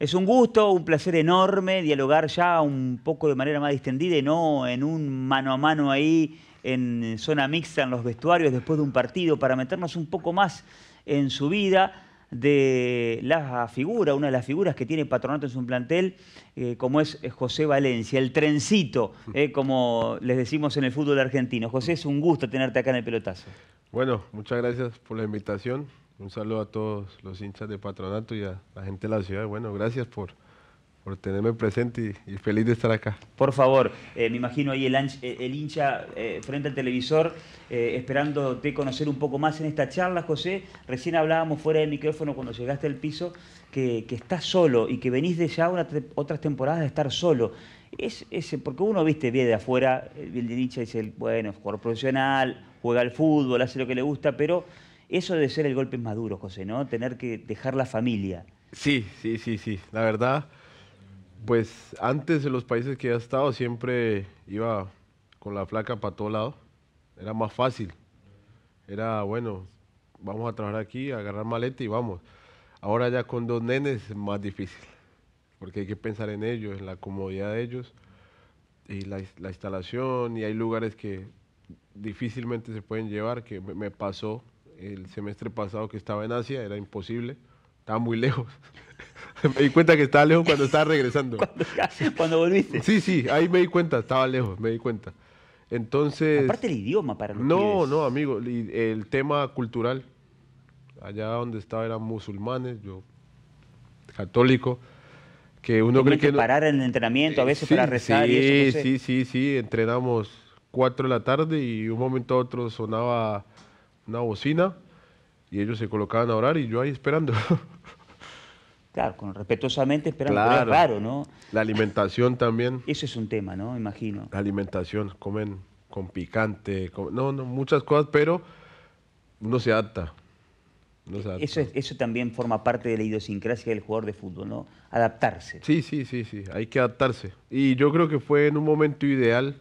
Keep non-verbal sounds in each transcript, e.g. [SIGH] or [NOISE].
Es un gusto, un placer enorme dialogar ya un poco de manera más distendida y no en un mano a mano ahí en zona mixta en los vestuarios después de un partido para meternos un poco más en su vida de la figura, una de las figuras que tiene Patronato en su plantel, eh, como es eh, José Valencia, el trencito, eh, como les decimos en el fútbol argentino. José, es un gusto tenerte acá en el pelotazo. Bueno, muchas gracias por la invitación. Un saludo a todos los hinchas de Patronato y a la gente de la ciudad. Bueno, gracias por, por tenerme presente y, feliz de estar acá. Por favor, eh, me imagino ahí el, eh, el hincha eh, frente al televisor eh, esperándote conocer un poco más en esta charla, José. Recién hablábamos fuera del micrófono cuando llegaste al piso que, que estás solo y que venís de ya una, otras temporadas de estar solo. Es, porque uno, viste, bien de afuera, el hincha dice, bueno, es jugador profesional, juega al fútbol, hace lo que le gusta, pero eso debe ser el golpe más duro, José, ¿no? Tener que dejar la familia. Sí, sí, sí, sí. La verdad, pues antes en los países que he estado siempre iba con la flaca para todo lado. Era más fácil. Era, bueno, vamos a trabajar aquí, agarrar maleta y vamos. Ahora ya con dos nenes es más difícil, porque hay que pensar en ellos, en la comodidad de ellos, y la, instalación, y hay lugares que difícilmente se pueden llevar, que me pasó el semestre pasado que estaba en Asia, era imposible, estaba muy lejos. [LAUGHS] me di cuenta que estaba lejos cuando estaba regresando. [LAUGHS] cuando, volviste. Sí, sí, ahí me di cuenta, estaba lejos, me di cuenta. Entonces. Aparte el idioma para los No, no, amigo, el tema cultural. Allá donde estaba eran musulmanes, yo católico, que uno cree que, parar en el entrenamiento a veces para rezar sí, y sí, sí, sí, entrenamos cuatro de la tarde y un momento a otro sonaba una bocina y ellos se colocaban a orar y yo ahí esperando. [LAUGHS] Claro, con respetuosamente esperando, claro. pero raro, ¿no? La alimentación también. Eso es un tema, ¿no? Imagino. La alimentación, comen con picante, no, muchas cosas, pero no se adapta. Eso, eso también forma parte de la idiosincrasia del jugador de fútbol, ¿no? Adaptarse. Sí, sí, sí, sí, hay que adaptarse. Y yo creo que fue en un momento ideal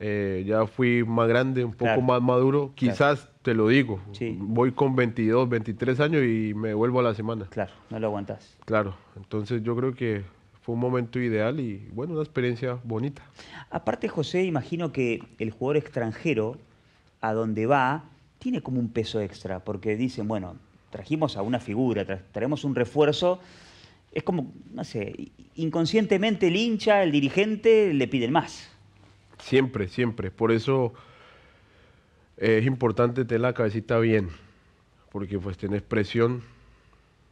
eh, ya fui más grande, un poco más maduro. Quizás, te lo digo, voy con 22, 23 años y me vuelvo a la semana. Claro, no lo aguantas. Claro, entonces yo creo que fue un momento ideal y bueno, una experiencia bonita. Aparte, José, imagino que el jugador extranjero, a donde va, tiene como un peso extra, porque dicen, bueno, trajimos a una figura, traemos un refuerzo. Es como, no sé, inconscientemente el hincha, el dirigente, le piden más. Siempre, siempre. Por eso eh, es importante tener la cabecita bien, porque pues tenés presión,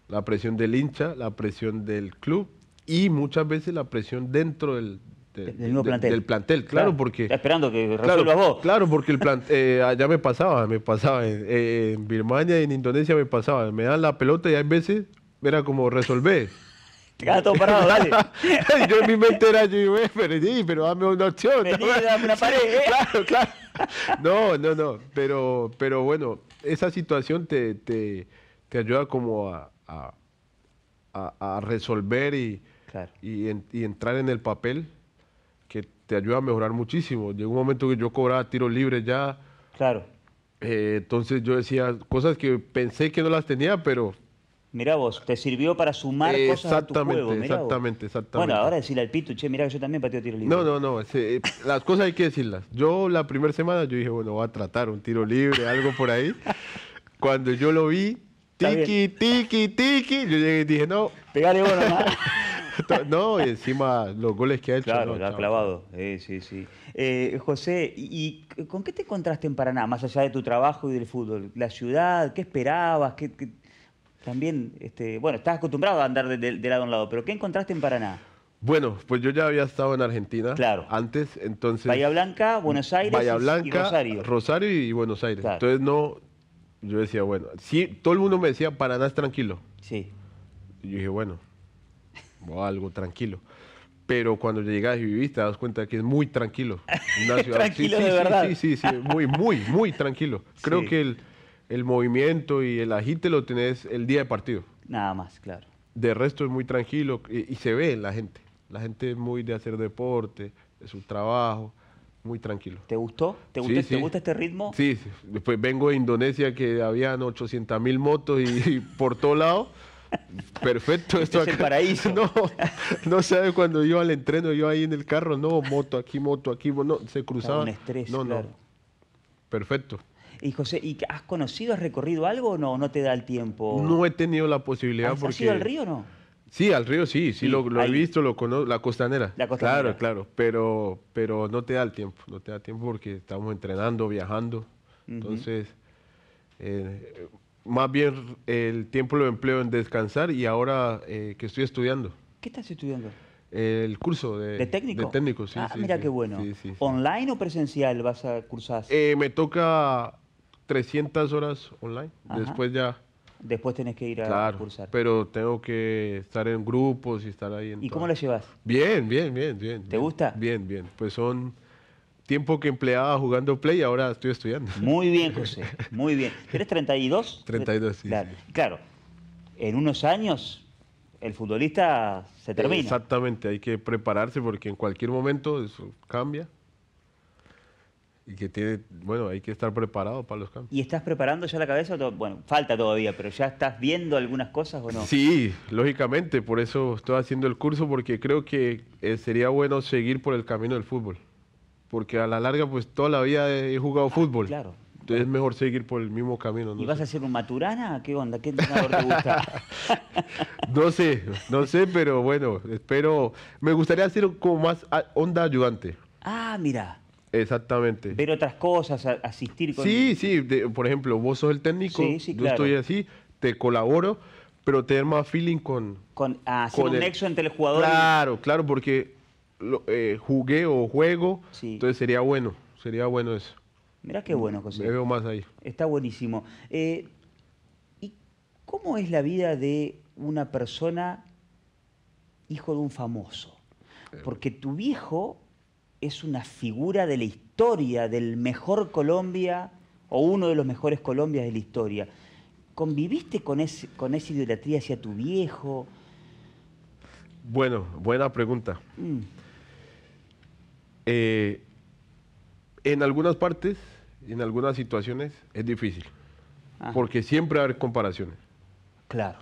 la presión del hincha, la presión del club y muchas veces la presión dentro del, del, plantel. claro, porque... esperando que claro, vos. Claro, porque el plantel, eh, allá ah, me pasaba, me pasaba, eh, en, Birmania y en Indonesia me pasaba, me dan la pelota y hay veces era como resolver. [LAUGHS] yo en mi mente era yo, güey, eh, pero, sí, pero dame una opción. una pared, [LAUGHS] Claro, claro. No, no, no. Pero, pero bueno, esa situación te, ayuda como a, resolver y, y, entrar en el papel que te ayuda a mejorar muchísimo. Llegó un momento que yo cobraba tiros libres ya. Claro. Eh, entonces yo decía cosas que pensé que no las tenía, pero Mirá vos, te sirvió para sumar cosas a tu juego. exactamente, exactamente. Bueno, ahora decirle al Pitu, che, mirá que yo también pateo tiro libre. No, no, no, eh, las cosas hay que decirlas. Yo la primera semana yo dije, bueno, voy a tratar un tiro libre, algo por ahí. Cuando yo lo vi, tiki, tiki, tiki, yo llegué y dije, no. Pegale vos nomás. [LAUGHS] no, y encima los goles que ha hecho. Claro, no, lo ha clavado. Eh, sí, sí. Eh, José, ¿y con qué te encontraste en Paraná, más allá de tu trabajo y del fútbol? ¿La ciudad? ¿Qué esperabas? ¿Qué, qué esperabas qué también, este, bueno, estás acostumbrado a andar de, lado a lado, pero ¿qué encontraste en Paraná? Bueno, pues yo ya había estado en Argentina claro. antes, entonces... Bahía Blanca, Buenos Aires Bahía Blanca, Rosario. y Buenos Aires. Entonces no, yo decía, bueno, sí, todo el mundo me decía, Paraná es tranquilo. Sí. Y yo dije, bueno, [LAUGHS] algo tranquilo pero cuando llegas y viviste te das cuenta que es muy tranquilo. [LAUGHS] Una ciudad, tranquilo Sí, sí, sí, muy, muy, muy tranquilo. [LAUGHS] Creo que el, el movimiento y el agite lo tenés el día de partido. Nada más, claro. De resto es muy tranquilo y, se ve la gente. La gente es muy de hacer deporte, de su trabajo, muy tranquilo. ¿Te gustó? ¿Te, gusta, este ritmo? Sí, después vengo de Indonesia que habían 800 mil motos y, por todo lado. Perfecto, esto, es el paraíso. [LAUGHS] No, no sabes cuando yo al entreno, yo ahí en el carro, no, moto aquí, moto aquí, no, se cruzaban. estrés, Perfecto. Y José, has conocido, has recorrido algo o no, no te da el tiempo? No he tenido la posibilidad ¿Has, porque... ¿Has ido al río o no? Sí, al río sí, sí, lo, he visto, lo conozco, la costanera. La costanera. Claro, claro, pero, pero no te da el tiempo, no te da tiempo porque estamos entrenando, viajando. Entonces, eh, más bien el tiempo lo empleo en descansar y ahora eh, que estoy estudiando. ¿Qué estás estudiando? El curso de, técnico. De técnico, sí. Ah, mira qué bueno. ¿Online o presencial vas a cursar? Eh, me toca 300 horas online. Después ya. Después tenés que ir a claro, Pero tengo que estar en grupos y estar ahí. En ¿Y cómo lo llevas? Bien, bien, bien, bien. ¿Te gusta? Bien, bien. Pues son tiempo que empleaba jugando play, ahora estoy estudiando. Muy bien, [LAUGHS] José. Muy bien. ¿Eres 32? 32, sí. claro. En unos años el futbolista se termina. Exactamente, hay que prepararse porque en cualquier momento eso cambia y que tiene, bueno, hay que estar preparado para los cambios. ¿Y estás preparando ya la cabeza? Bueno, falta todavía, pero ¿ya estás viendo algunas cosas o no? Sí, lógicamente, por eso estoy haciendo el curso, porque creo que eh, sería bueno seguir por el camino del fútbol. Porque a la larga, pues toda la vida he jugado ah, fútbol. Claro. Entonces es mejor seguir por el mismo camino. ¿Y vas a ser un maturana? ¿Qué onda? ¿Qué entrenador te gusta? [LAUGHS] no sé, no sé, pero bueno, espero. Me gustaría ser como más onda ayudante. Ah, mira. Exactamente. Ver otras cosas, asistir Sí, sí, por ejemplo, vos sos el técnico, yo estoy así, te colaboro, pero tener más feeling con... Con ah, hacer un nexo entre el jugador Claro, claro, porque eh, jugué o juego, entonces sería bueno, sería bueno eso. Mirá qué bueno, José. veo más ahí. Está buenísimo. Eh, ¿Y cómo es la vida de una persona hijo de un famoso? Eh. Porque tu viejo es una figura de la historia, del mejor Colombia o uno de los mejores Colombias de la historia. ¿Conviviste con, ese, con esa idolatría hacia tu viejo? Bueno, buena pregunta. Mm. Eh, en algunas partes, en algunas situaciones, es difícil. Ah. Porque siempre va haber comparaciones. Claro.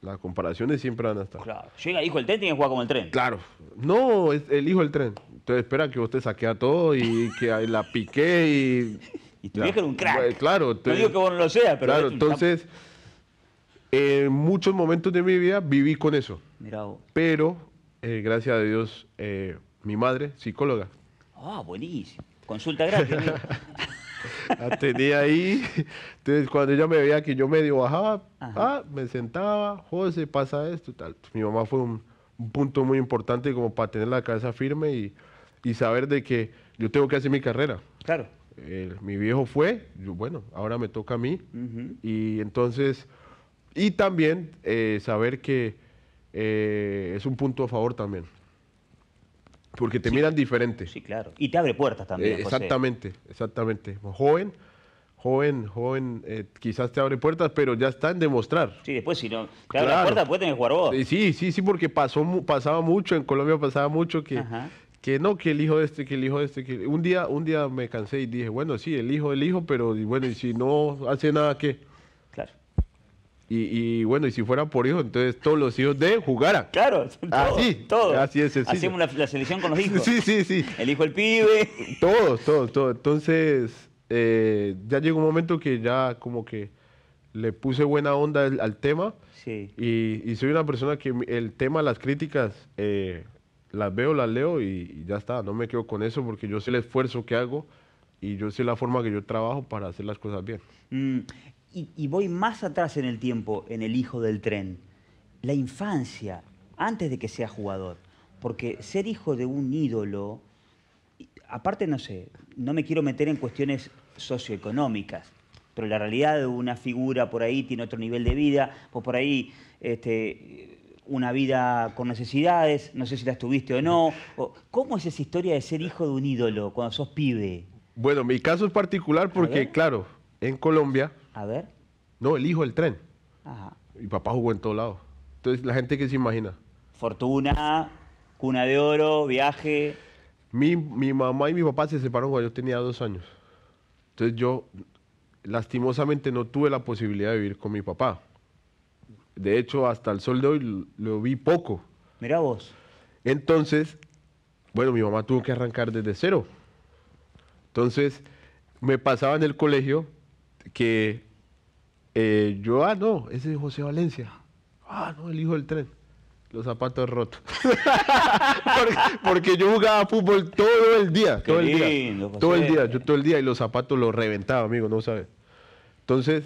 Las comparaciones siempre van a estar. Claro. Llega hijo del tren, tiene que jugar como el tren. Claro. No, es el hijo del tren. Entonces, espera, que vos usted saquea todo y que la piqué y... [LAUGHS] y tu vieja era un crack. claro. Te, no digo que vos no lo seas, pero... Claro, entonces, en muchos momentos de mi vida viví con eso. Mirá Pero, eh, gracias a Dios, eh, mi madre, psicóloga. Ah, buenísimo. Consulta gratis. [LAUGHS] la tenía ahí. Entonces, cuando ella me veía que yo medio bajaba, ah, me sentaba, José, pasa esto, y tal. Mi mamá fue un punto muy importante como para tener la cabeza firme y y saber de que yo tengo que hacer mi carrera. Claro. mi viejo fue, bueno, ahora me toca a mí. Y entonces, y también eh, saber que eh, es un punto a favor también. Porque te miran diferente. Sí, claro. Y te abre puertas también. Eh, exactamente, exactamente. Joven, joven, joven, quizás te abre puertas, pero ya está en demostrar. Sí, después si no te abre puertas, puedes tener jugar vos. Sí, sí, sí, porque pasó, pasaba mucho, en Colombia pasaba mucho que, Ajá que no, que el hijo este, que el hijo este, que un día, un día me cansé y dije, bueno, sí, el hijo, el hijo, pero bueno, y si no hace nada, ¿qué? Claro. Y, bueno, y si fuera por hijo, entonces todos los hijos de jugara. Claro, [LAUGHS] todos, así, todos. Así es Hacemos la selección con los hijos. sí, sí, sí. El hijo, el pibe. Todos, todos, todos. Entonces, eh, ya llegó un momento que ya como que le puse buena onda al, tema. Sí. Y, soy una persona que el tema, las críticas, eh, las veo, las leo y, ya está. No me quedo con eso porque yo sé el esfuerzo que hago y yo sé la forma que yo trabajo para hacer las cosas bien. Mm, y, voy más atrás en el tiempo, en el hijo del tren. La infancia, antes de que sea jugador. Porque ser hijo de un ídolo, aparte no sé, no me quiero meter en cuestiones socioeconómicas, pero la realidad de una figura por ahí tiene otro nivel de vida, pues por ahí este, una vida con necesidades, no sé si la estuviste o no. ¿Cómo es esa historia de ser hijo de un ídolo cuando sos pibe? Bueno, mi caso es particular porque, claro, en Colombia... A ver. No, el hijo del tren. Mi papá jugó en todos lados. Entonces, la gente que se imagina. Fortuna, cuna de oro, viaje. Mi, mi mamá y mi papá se separaron cuando yo tenía dos años. Entonces yo, lastimosamente, no tuve la posibilidad de vivir con mi papá. De hecho, hasta el sol de hoy lo vi poco. Mira vos. Entonces, bueno, mi mamá tuvo que arrancar desde cero. Entonces, me pasaba en el colegio que eh, yo, ah, no, ese es José Valencia. Ah, no, el hijo del tren. Los zapatos rotos. [LAUGHS] porque, yo jugaba fútbol todo el día. todo el día. Todo el día. Yo todo el día y los zapatos los reventaba, amigo, no sabes. Entonces,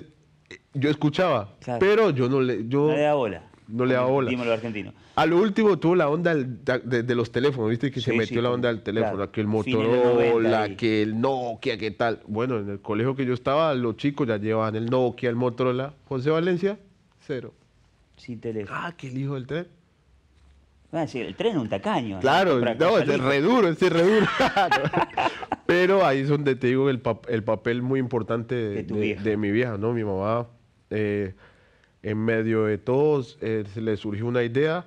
yo escuchaba, pero yo no le... Yo, no le daba bola. No le daba bola. Dímelo argentino. A lo último tuvo la onda de, los teléfonos, ¿viste? Que se metió la onda del teléfono, que el Motorola, que el Nokia, que tal. Bueno, en el colegio que yo estaba, los chicos ya llevaban el Nokia, el Motorola. José Valencia, cero. Sin teléfono. Ah, que el hijo del tren. Ah, el tren es un tacaño. Claro, no, es re es re [LAUGHS] Pero ahí es donde te digo el, el papel muy importante de, de mi vieja, ¿no? Mi mamá eh, en medio de todos eh, se le surgió una idea,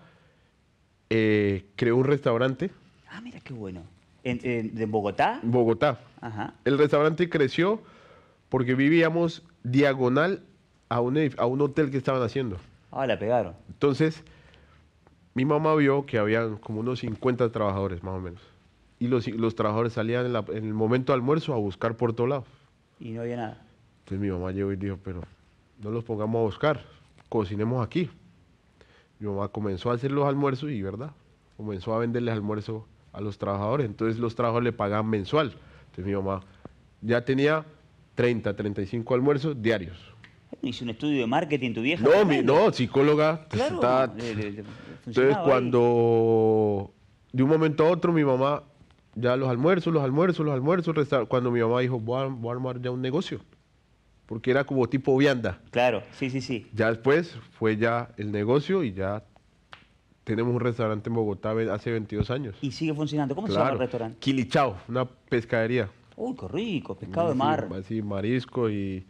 eh, creó un restaurante. Ah, mira qué bueno. ¿En, de Bogotá? Bogotá. El restaurante creció porque vivíamos diagonal a un, a un hotel que estaban haciendo. Ah, la pegaron. Entonces, mi mamá vio que había como unos 50 trabajadores más o menos. Y los, los trabajadores salían en, el momento almuerzo a buscar por todos lado. Y no había nada. Entonces mi mamá llegó y dijo, pero no los pongamos a buscar, cocinemos aquí. Mi mamá comenzó a hacer los almuerzos y, ¿verdad? Comenzó a venderles almuerzos a los trabajadores. Entonces los trabajadores le pagaban mensual. Entonces mi mamá ya tenía 30, 35 almuerzos diarios. Hizo un estudio de marketing tu vieja. No, psicóloga. entonces cuando de un momento a otro mi mamá, ya los almuerzos, los almuerzos, los almuerzos, cuando mi mamá dijo, voy a armar ya un negocio porque era como tipo vianda. Claro, sí, sí, sí. Ya después fue ya el negocio y ya tenemos un restaurante en Bogotá hace 22 años. Y sigue funcionando. ¿Cómo se llama el restaurante? Quilichao, una pescadería. Uy, qué rico, pescado de mar. Sí, marisco y,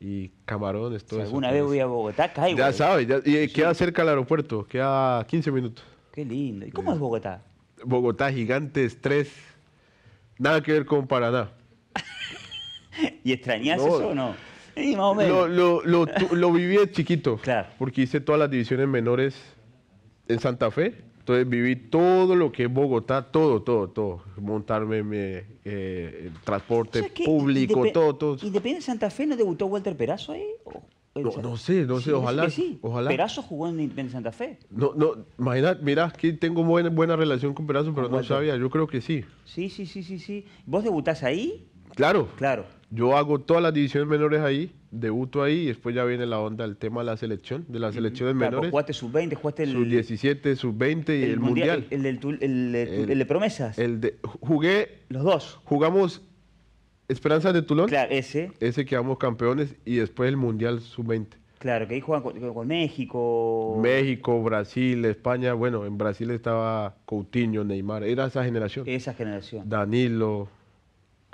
y camarones, todo Alguna vez voy a Bogotá, caigo. Ya sabes, y eh, queda cerca del aeropuerto, queda 15 minutos. Qué lindo. ¿Y cómo es Bogotá? Bogotá, gigante, estrés, nada que ver con Paraná. [LAUGHS] ¿Y extrañas eso o no? [LAUGHS] Lo, viví de chiquito. Claro. Porque hice todas las divisiones menores en Santa Fe. Entonces viví todo lo que es Bogotá, todo, todo, todo. Montarme eh, el transporte público, todo, todo. ¿Independiente Santa Fe no debutó Walter Perazo ahí? No, sé, no sé, ojalá. ojalá. Perazo jugó en Santa Fe. No, no, imagina, mirá que tengo buena, buena relación con Perazo, pero no sabía, yo creo que sí. Sí, sí, sí, sí, sí. ¿Vos debutás ahí? Claro. Claro. Yo hago todas las divisiones menores ahí, debuto ahí y después ya viene la onda el tema de la selección, de las selecciones menores. Jugaste sub-20, jugaste el... Sub-17, sub-20 y el, mundial, El, de promesas. El jugué... Los dos. Jugamos Esperanza de Tulón. Claro, ese. Ese quedamos campeones y después el mundial sub-20. Claro, que ahí juegan con, México. México, Brasil, España. Bueno, en Brasil estaba Coutinho, Neymar. Era esa generación. Esa generación. Danilo,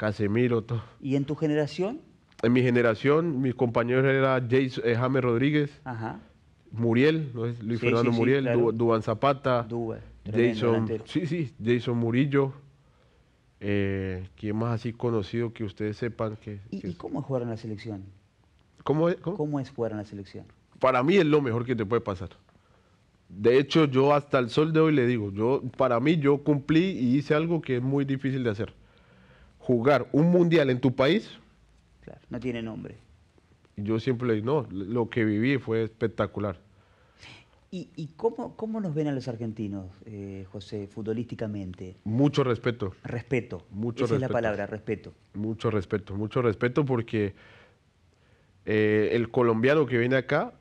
Casemiro, ¿Y en tu generación? En mi generación, mis compañeros eran eh, James, Rodríguez, Muriel, Luis Fernando Muriel, Zapata, Jason, sí, sí, Murillo. quien ¿Quién más así conocido que ustedes sepan que... ¿Y, cómo es cómo jugar en la selección? ¿Cómo es, cómo? es jugar en la selección? Para mí es lo mejor que te puede pasar. De hecho, yo hasta el sol de hoy le digo, yo para mí yo cumplí y hice algo que es muy difícil de hacer jugar un mundial en tu país. Claro, no tiene nombre. Yo siempre le digo, no, lo que viví fue espectacular. ¿Y, cómo, cómo, nos ven a los argentinos, eh, José, futbolísticamente? Mucho respeto. Respeto. Mucho Esa es la palabra, respeto. Mucho respeto, mucho respeto porque eh, el colombiano que viene acá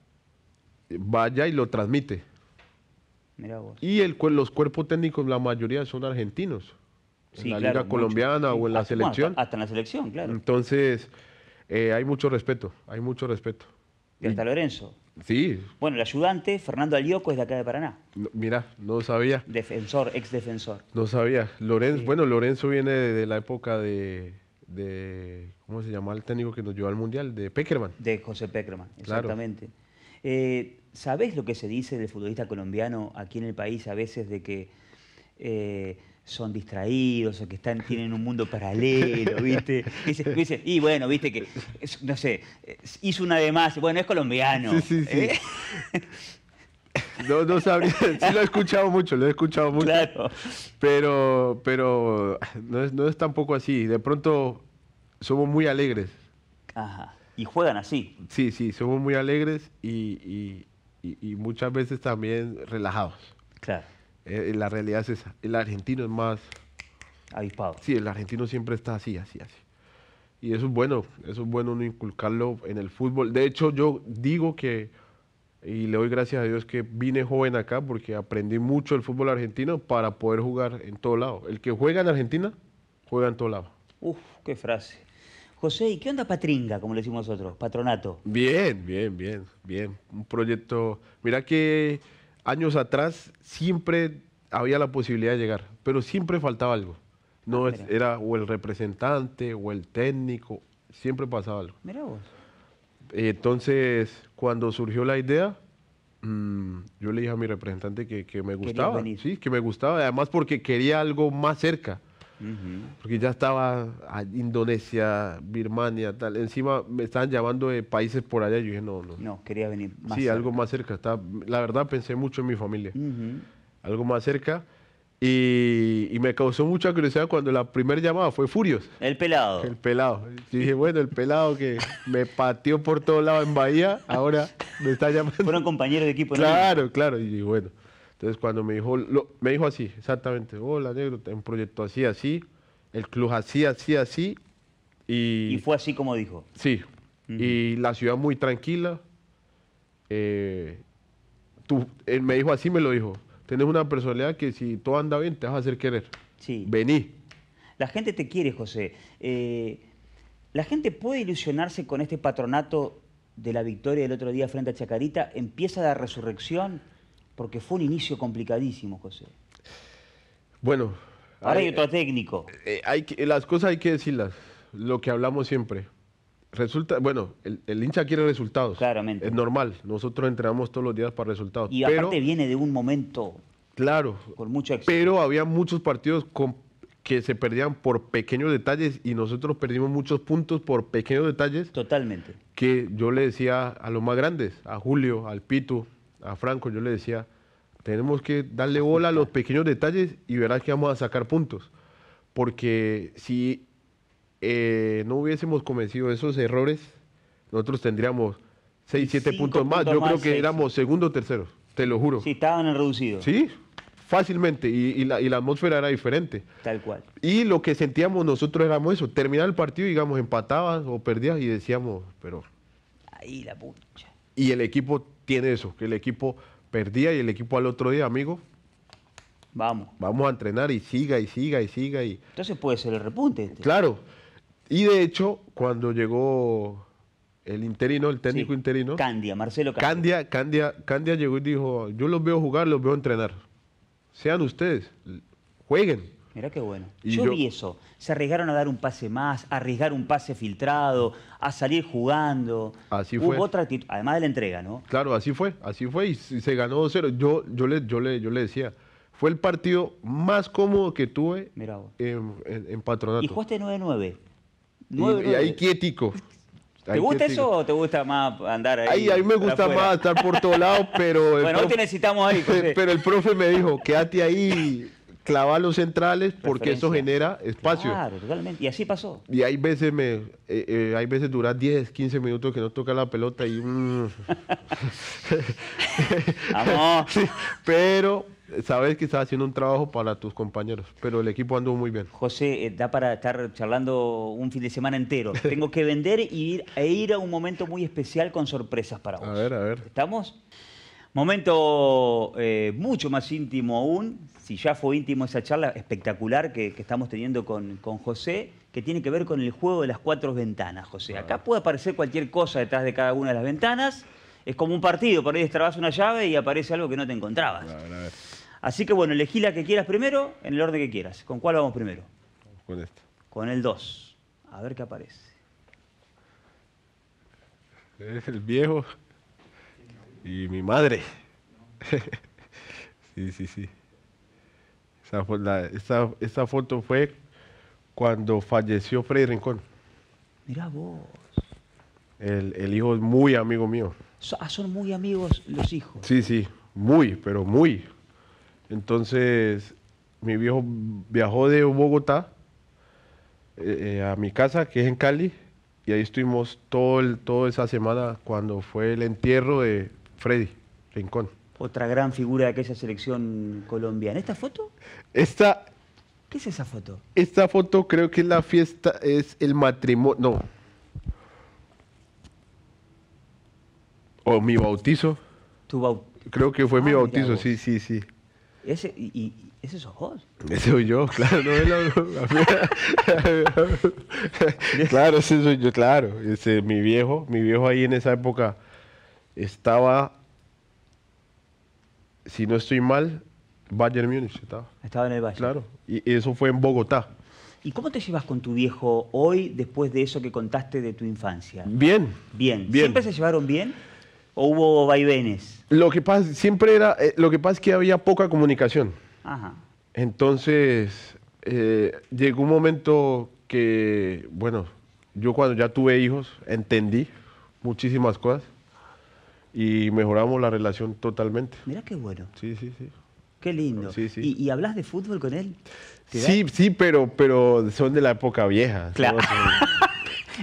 vaya y lo transmite. Mira vos. Y el, los cuerpos técnicos, la mayoría son argentinos en la Liga Colombiana o en la selección. hasta en la selección, claro. Entonces, eh, hay mucho respeto, hay mucho respeto. ¿Y hasta Lorenzo? Sí. Bueno, el ayudante, Fernando Alioco, es de acá de Paraná. mirá, no sabía. Defensor, ex defensor. No sabía. Lorenzo, Bueno, Lorenzo viene de, la época de, ¿Cómo se llamaba el técnico que nos llevó al mundial? De Peckerman. De José Peckerman, exactamente. Eh, ¿Sabés lo que se dice del futbolista colombiano aquí en el país a veces de que. Eh, son distraídos o que están, tienen un mundo paralelo, ¿viste? [LAUGHS] Y, bueno, viste que, no sé, hizo una de más, bueno, es colombiano. Sí, sí, sí. ¿eh? [LAUGHS] No, sí lo he escuchado mucho, lo he escuchado mucho. Claro. Pero, pero no es, tampoco así. De pronto somos muy alegres. Ajá. Y juegan así. Sí, sí, somos muy alegres y muchas veces también relajados. Claro. Eh, eh, la realidad es esa. El argentino es más... Avispado. Sí, el argentino siempre está así, así, así. Y eso es bueno, eso es bueno uno inculcarlo en el fútbol. De hecho, yo digo que, y le doy gracias a Dios que vine joven acá porque aprendí mucho el fútbol argentino para poder jugar en todo lado. El que juega en Argentina, juega en todo lado. Uf, qué frase. José, ¿y qué onda Patringa, como le decimos nosotros? Patronato. Bien, bien, bien, bien. Un proyecto. Mira que años atrás siempre había la posibilidad de llegar, pero siempre faltaba algo. No ah, era o el representante o el técnico, siempre pasaba algo. Entonces, cuando surgió la idea, mm, yo le dije a mi representante que, que me gustaba. que me gustaba, además porque quería algo más cerca. Porque ya estaba a Indonesia, Birmania, tal. Encima me estaban llamando de países por allá. Yo dije, no, no. No, quería venir más Sí, algo más cerca. la verdad pensé mucho en mi familia. Algo más cerca. Y, me causó mucha curiosidad cuando la primera llamada fue Furios. El pelado. El pelado. Yo dije, bueno, el pelado que me pateó por todos lados en Bahía, ahora me está llamando. Fueron compañeros de equipo. ¿no? Claro, claro. Y bueno, entonces cuando me dijo, me dijo así, exactamente, hola negro, un proyecto así, así, el club así, así, así. Y, y fue así como dijo. Sí, y la ciudad muy tranquila. Eh, tú, él eh, me dijo así, me lo dijo, tienes una personalidad que si todo anda bien te vas a hacer querer. Sí. Vení. La gente te quiere, José. Eh, la gente puede ilusionarse con este patronato de la victoria del otro día frente a Chacarita. ¿Empieza la resurrección? porque fue un inicio complicadísimo, José. Bueno. Ahora hay, otro técnico. Eh, eh, hay, las cosas hay que decirlas, lo que hablamos siempre. Resulta, bueno, el, hincha quiere resultados. Claramente. Es normal. Nosotros entrenamos todos los días para resultados. Y aparte viene de un momento. Claro. Con mucha Pero había muchos partidos con, que se perdían por pequeños detalles y nosotros perdimos muchos puntos por pequeños detalles. Totalmente. Que yo le decía a los más grandes, a Julio, al Pitu, a Franco, yo le decía, tenemos que darle bola a los pequeños detalles y verás que vamos a sacar puntos. Porque si eh, no hubiésemos cometido esos errores, nosotros tendríamos 6, 7 puntos más. yo creo que éramos segundo o tercero, te lo juro. Si estaban en reducido. Sí, fácilmente. Y, la, atmósfera era diferente. Tal cual. Y lo que sentíamos nosotros éramos eso. Terminar el partido, digamos, empatabas o perdías y decíamos, pero... Ahí la puncha. Y el equipo eso, que el equipo perdía y el equipo al otro día, amigo, vamos. Vamos a entrenar y siga y siga y siga. Y... Entonces puede ser el repunte. Este. Claro. Y de hecho, cuando llegó el interino, el técnico interino. Candia, Marcelo Candia. Candia. Candia, Candia llegó y dijo, yo los veo jugar, los veo entrenar. Sean ustedes, jueguen. Mirá qué bueno. Yo, vi eso. Se arriesgaron a dar un pase más, a arriesgar un pase filtrado, a salir jugando. Así Hubo otra actitud, además de la entrega, ¿no? Claro, así fue, así fue y se ganó 2-0. Yo, yo, le, yo, le, yo le decía, fue el partido más cómodo que tuve en, en, patronato. Y jugaste 9-9. Y, ahí quietico. [LAUGHS] ¿Te gusta eso o te gusta más andar ahí? a mí me gusta más estar por todos lados, pero... [LAUGHS] bueno, te necesitamos ahí. [LAUGHS] Pero el profe me dijo, quédate ahí clava los centrales porque eso genera espacio. Claro, totalmente. Y así pasó. Y hay veces me eh, eh hay veces dura 10, 15 minutos que no toca la pelota y mm. [LAUGHS] pero sabes que estás haciendo un trabajo para tus compañeros, pero el equipo andó muy bien. José, eh, da para estar charlando un fin de semana entero. [LAUGHS] Tengo que vender y ir, e ir a un momento muy especial con sorpresas para vos. A ver, a ver. ¿Estamos? Momento eh, mucho más íntimo aún, si ya fue íntimo esa charla espectacular que, estamos teniendo con, José, que tiene que ver con el juego de las cuatro ventanas, José. Acá ah. puede aparecer cualquier cosa detrás de cada una de las ventanas. Es como un partido, por ahí destrabas una llave y aparece algo que no te encontrabas. Así que bueno, elegí la que quieras primero, en el orden que quieras. ¿Con cuál vamos primero? Con esto Con el 2. A ver qué aparece. Es el viejo y mi madre. [LAUGHS] sí, sí, sí. Esta foto fue cuando falleció Freddy Rincón. Mira vos. El, hijo es muy amigo mío. Ah, son muy amigos los hijos. Sí, sí, muy, pero muy. Entonces, mi viejo viajó de Bogotá eh, eh, a mi casa, que es en Cali, y ahí estuvimos todo toda esa semana cuando fue el entierro de Freddy Rincón otra gran figura de aquella selección colombiana. ¿Esta foto? Esta. ¿Qué es esa foto? Esta foto creo que es la fiesta, es el matrimonio. No. O mi bautizo. Tu bautizo. Creo que fue mi ah, bautizo, sí, sí, sí. Ese, y, ese sos Ese soy yo, claro, no es la [LAUGHS] Claro, ese soy yo, claro. mi viejo, mi viejo ahí en esa época estaba si no estoy mal, Bayern Múnich estaba. Estaba en el Bayern. Claro, y eso fue en Bogotá. ¿Y cómo te llevas con tu viejo hoy después de eso que contaste de tu infancia? Bien. Bien. ¿Siempre se llevaron bien? ¿O hubo vaivenes? Lo que pasa, siempre era, eh, lo que pasa es que había poca comunicación. Ajá. Entonces, eh, llegó un momento que, bueno, yo cuando ya tuve hijos entendí muchísimas cosas y mejoramos la relación totalmente. Mira qué bueno. Sí, sí, sí. Qué lindo. Sí, sí. ¿Y, hablas de fútbol con él? Sí, sí, pero, pero son de la época vieja. Claro. [LAUGHS]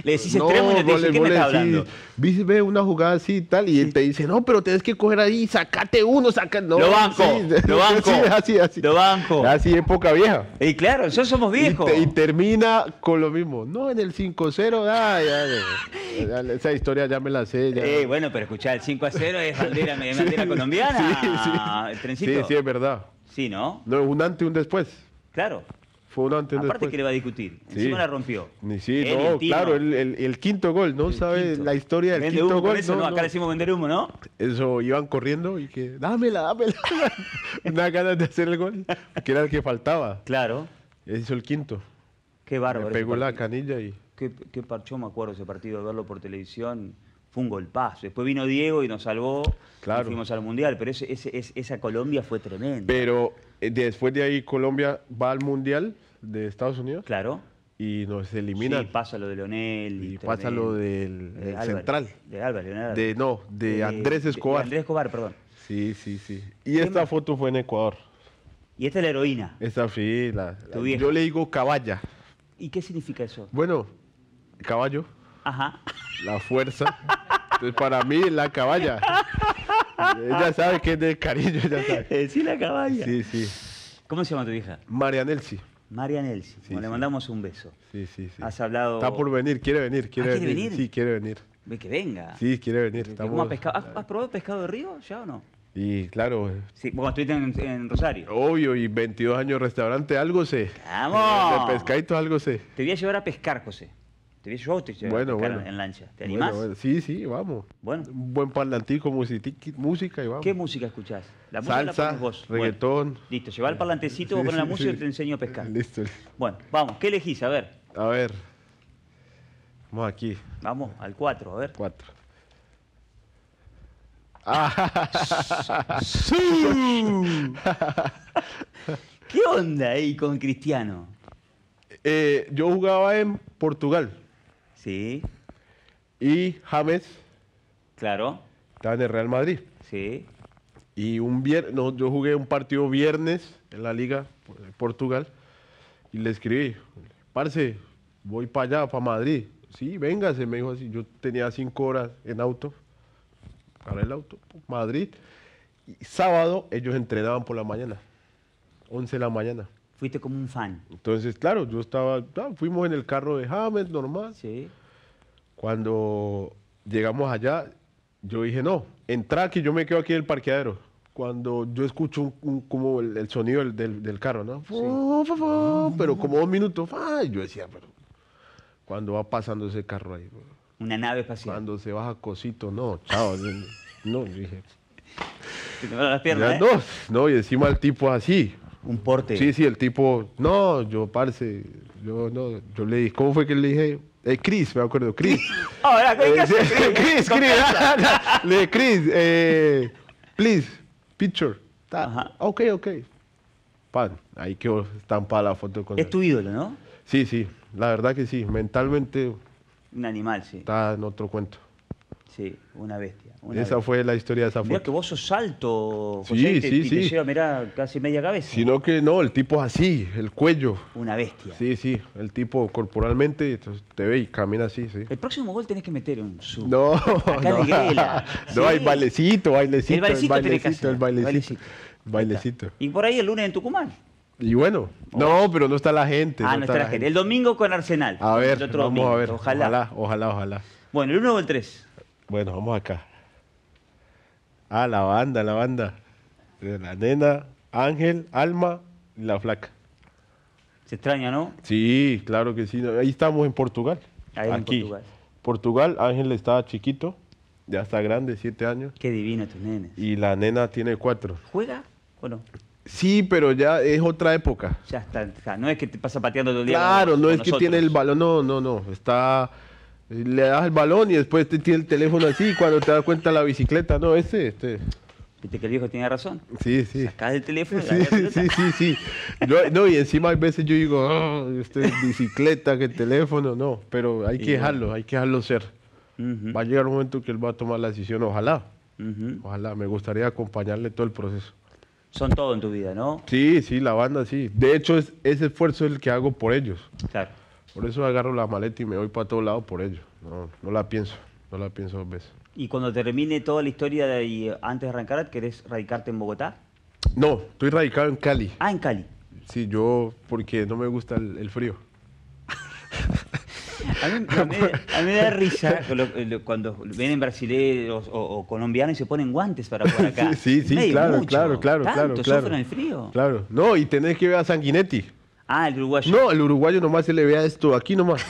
Le decís no, extremo y le decís, me hablando? ve una jugada así y tal, y él te dice, no, pero tenés que coger ahí, sacate uno, sacando. lo banco, lo [LAUGHS] banco, así, así, lo banco. Así poca vieja. Y claro, nosotros somos viejos. Y, termina con lo mismo, no en el 5-0, ay, ay, esa historia ya me la sé. Eh, bueno, pero escuchá, el 5-0 es bandera, [LAUGHS] bandera sí, colombiana, el trencito. Sí, sí, es verdad. Sí, ¿no? No, un antes y un después. Claro. Aparte que le va a discutir. Sí. Encima la rompió. Sí, no, claro, el, quinto gol, ¿no? ¿Sabe la historia del quinto gol? Eso, no, acá decimos vender humo, ¿no? Eso, iban corriendo y que, dámela, dámela. [LAUGHS] Una ganas de hacer el gol, que era el que faltaba. Claro. Hizo el quinto. Qué bárbaro. me pegó la canilla y... Qué, qué me acuerdo ese partido, de verlo por televisión fue un golpazo. Después vino Diego y nos salvó. Claro. fuimos al Mundial, pero esa Colombia fue tremenda. Pero eh, después de ahí Colombia va al Mundial de Estados Unidos. Claro. Y nos eliminan. y pasa lo de Leonel. Y, pasa lo del central. De Álvaro De, no, de, Andrés Escobar. Andrés Escobar, perdón. Sí, sí, sí. Y esta foto fue en Ecuador. Y esta es la heroína. Esta sí, yo le digo caballa. ¿Y qué significa eso? Bueno, caballo. Ajá. La fuerza. Entonces, para mí, la caballa. ella sabe que es de cariño, ella sabe. [LAUGHS] Eh, sí, la caballa. Sí, sí. ¿Cómo se llama tu hija? Marianelsi. María Nelsi, le mandamos un beso. Sí, sí, sí. Has hablado. Está por venir, quiere venir, ah, quiere, venir. ¿quiere venir. Sí, quiere venir. Que venga. Sí, quiere venir. ¿Has, probado pescado de río ya o no? Y claro. Sí, cuando estuviste en, Rosario. Obvio, y 22 años de restaurante, algo sé. ¡Vamos! De pescadito algo sé. Te voy a llevar a pescar, José. ¿Te yo bueno, en lancha? ¿Te animás? sí, sí, vamos. Bueno. Un buen parlantico, música y vamos. ¿Qué música escuchás? La música Salsa, reggaetón. Listo, lleva el eh, parlantecito, voy la música y te enseño a pescar. Listo. Bueno, vamos, ¿qué elegís? A ver. A ver. Vamos aquí. Vamos, al 4, a ver. 4. [LAUGHS] ¿Qué onda ahí con Cristiano? Eh, yo jugaba en Portugal. Sí. Y James. Claro. Estaba en el Real Madrid. Sí. Y un viernes, no, yo jugué un partido viernes en la Liga de Portugal y le escribí, parce, voy para allá, para Madrid. Sí, véngase, me dijo así. Yo tenía cinco horas en auto. para el auto, Madrid. Y sábado ellos entrenaban por la mañana, 11 de la mañana. Fuiste como un fan. Entonces, claro, yo estaba, fuimos en el carro de James, normal. Sí. Cuando llegamos allá, yo dije, no, entra que yo me quedo aquí en el parqueadero. Cuando yo escucho como el, sonido del, del, carro, ¿no? pero como dos minutos, yo decía, pero cuando va pasando ese carro ahí. Una nave espacial. Cuando se baja cosito, no, chao. no, dije. [LAUGHS] ¿eh? No, no, y encima el tipo así un porte. Sí, sí, el tipo, no, yo, parce, yo no, yo le dije, ¿cómo fue que le dije? Eh, Chris, me acuerdo, Chris. Ahora, oh, eh, Chris, Chris, [LAUGHS] [LAUGHS] le Chris, eh, please, picture. Ajá. Ok, ok. Pan, ahí quedó estampada la foto con Es tu ídolo, ¿no? Sí, sí, la verdad que sí, mentalmente. Un animal, sí. Está en otro cuento. Sí, una bestia. esa fue la historia de esa foto. Mirá que vos sos alto, José, sí, sí, sí. lleva, casi media cabeza. Sino que no, el tipo es así, el cuello. Una bestia. Sí, sí, el tipo corporalmente te ve y camina así, sí. El próximo gol tenés que meter un su. No, Acá [LAUGHS] no. [LAUGHS] No, hay bailecito, bailecito. El bailecito, bailecito, bailecito, [LAUGHS] bailecito. Y por ahí el lunes en Tucumán. Y bueno, no, oh. pero no está la gente. Ah, no, está, la gente. El domingo con Arsenal. A ver, vamos domingo. a ver. Ojalá. Ojalá, ojalá, ojalá. Bueno, el 1 o el 3. Bueno, vamos acá. Ah, la banda, la banda. La nena, Ángel, Alma y la flaca. Se extraña, ¿no? Sí, claro que sí. Ahí estamos en Portugal. Ahí Aquí. en Portugal. Portugal, Ángel estaba chiquito, ya está grande, siete años. Qué divino tus nenes. Y la nena tiene cuatro. ¿Juega bueno. Sí, pero ya es otra época. Ya está, no es que te pasa pateando todo el día. Claro, no es que tiene el balón, no, no, no. Está le das el balón y después te tiene el teléfono así cuando te das cuenta la bicicleta, no, este, este. Viste que el viejo tenía razón. Sí, sí. Sacás el teléfono. Sí, sí, sí, sí, sí. no, y encima hay veces yo digo, oh, este es bicicleta, que teléfono, no, pero hay que dejarlo, hay que dejarlo ser. Va a llegar un momento que él va a tomar la decisión, ojalá. Ojalá, me gustaría acompañarle todo el proceso. Son todo en tu vida, ¿no? Sí, sí, la banda sí. De hecho, es, ese esfuerzo es el que hago por ellos. Claro. Por eso agarro la maleta y me voy para todos lados por ello. No, la pienso, no la pienso dos veces. ¿Y cuando termine toda la historia y antes de arrancar, querés radicarte en Bogotá? No, estoy radicado en Cali. Ah, en Cali. Sí, yo, porque no me gusta el, frío. [LAUGHS] a, mí, me da risa cuando vienen brasileños o, colombianos y se ponen guantes para por acá. [LAUGHS] Sí, sí, claro, claro, claro, ¿Tanto? claro, el frío? Claro. No, y tenés que ver a Sanguinetti. Ah, el uruguayo. No, el uruguayo nomás se le vea esto aquí nomás.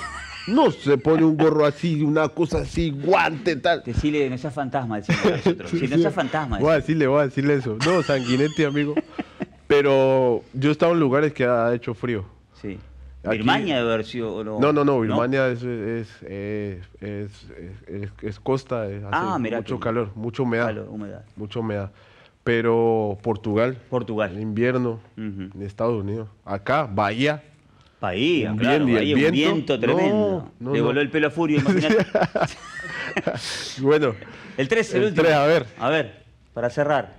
No se pone un gorro así, una cosa así, guante, tal. Decirle, no seas fantasma, decirle [LAUGHS] Sí, si no seas fantasma. Voy a decirle, voy a decirle eso. No, sanguinete, amigo. Pero yo he estado en lugares que ha hecho frío. Sí. ¿Birmania debe haber sido o no? No, no, no. Birmania Es, es, es, es, costa, hace ah, mucho calor, mucha humedad. Mucho humedad pero Portugal. Portugal. El invierno, en Estados Unidos. Acá, Bahía. Bahía, un claro, viento, un viento tremendo. Le voló el pelo a Furio, [LAUGHS] bueno. El 3, el, último. 3, a ver. A ver, para cerrar.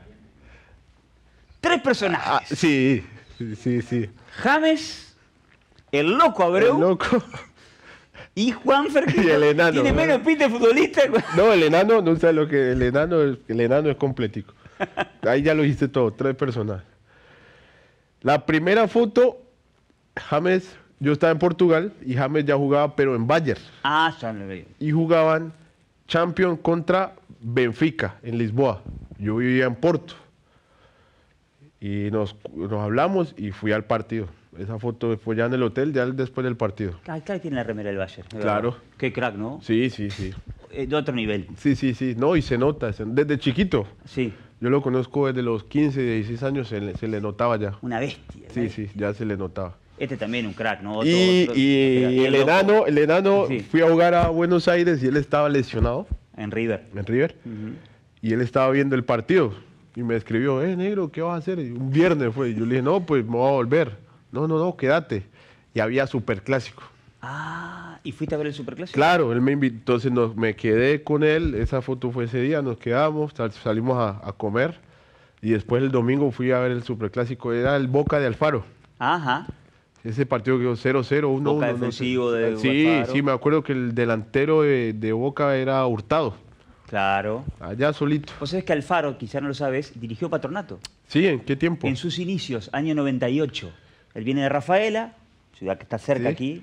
Tres personajes. Ah, sí, sí, sí. James, el loco Abreu. El loco. Y Juan [LAUGHS] y el enano, tiene menos pinta de futbolista. No, el enano, no sabe lo que... El enano, el enano es completico. Ahí ya lo hiciste todo, tres personas. La primera foto, James, yo estaba en Portugal y James ya jugaba, pero en Bayern. Ah, Y jugaban champion contra Benfica en Lisboa. Yo vivía en Porto. Y nos, hablamos y fui al partido. Esa foto fue ya en el hotel, ya después del partido. tiene la remera del Bayern. Claro. Qué crack, ¿no? Sí, sí, sí. Eh, de otro nivel. Sí, sí, sí. No, y se nota, desde chiquito. Sí. Yo lo conozco desde los 15, 16 años, se le, notaba ya. Una bestia. Sí, sí, ya se le notaba. Este también un crack, ¿no? y, el, enano, el enano, fui a jugar a Buenos Aires y él estaba lesionado. En River. En River. Y él estaba viendo el partido y me escribió, eh, negro, ¿qué vas a hacer? un viernes fue. Y yo le dije, no, pues me voy a volver. No, no, no, quédate. Y había superclásico. Ah y fuiste a ver el Superclásico. Claro, él me invitó, entonces me quedé con él, esa foto fue ese día, nos quedamos, salimos a, comer y después el domingo fui a ver el Superclásico, era el Boca de Alfaro. Ajá. Ese partido quedó 0-0, 1-1. Boca defensivo Sí, sí, me acuerdo que el delantero de, Boca era Hurtado. Claro. Allá solito. Pues es que Alfaro, quizás no lo sabes, dirigió Patronato. Sí, ¿en qué tiempo? En sus inicios, año 98. Él viene de Rafaela, ciudad que está cerca aquí,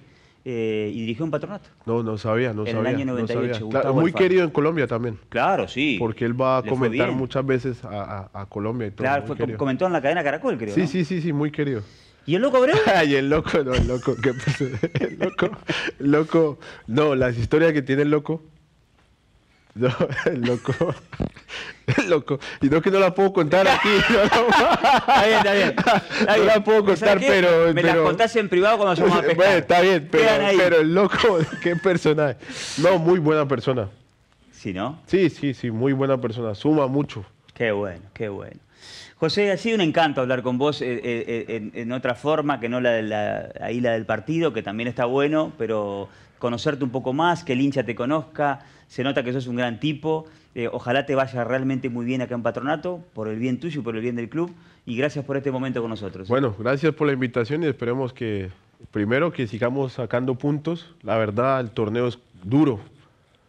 eh, y dirigió un patronato. No, no sabía, no en sabía. En el año 98. muy querido en Colombia también. Claro, sí. Porque él va a comentar muchas veces a, Colombia y todo. Claro, fue, comentó en la cadena Caracol, creo. Sí, sí, sí, sí, muy querido. ¿Y el loco, Abreu? [LAUGHS] Ay, el loco, no, el loco, [LAUGHS] ¿qué pasa? El loco, loco, no, las historias que tiene el loco no, [LAUGHS] loco. loco. Y no que no la puedo contar aquí. [LAUGHS] No, está bien, está bien. [LAUGHS] No la puedo contar, pero. Me la las contás en privado cuando vamos a pescar. Bueno, está bien, pero, el loco, qué personaje. No, muy buena persona. ¿Sí, no? Sí, sí, sí, muy buena persona. Suma mucho. Qué bueno, qué bueno. José, ha sido un encanto hablar con vos eh, eh, eh, en, otra forma que no la, de la, ahí la del partido, que también está bueno, pero conocerte un poco más, que el hincha te conozca se nota que sos un gran tipo, eh, ojalá te vaya realmente muy bien acá en Patronato, por el bien tuyo y por el bien del club, y gracias por este momento con nosotros. Bueno, gracias por la invitación y esperemos que, primero, que sigamos sacando puntos, la verdad el torneo es duro.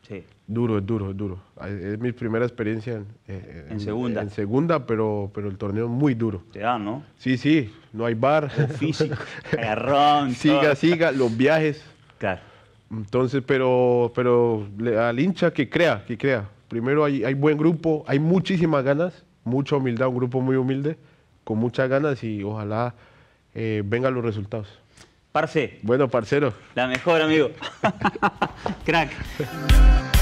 Sí. Duro, es duro, es duro. Es mi primera experiencia eh, eh, en, segunda. En segunda, pero, pero el torneo es muy duro. Te da, ¿no? Sí, sí, no hay bar. físico, [LAUGHS] agarrón. siga, siga, los viajes. Claro. Entonces, pero, pero al hincha que crea, que crea. Primero hay, buen grupo, hay muchísimas ganas, mucha humildad, un grupo muy humilde, con muchas ganas y ojalá eh, vengan los resultados. Parce. Bueno, parcero. La mejor, amigo. [LAUGHS] Crack.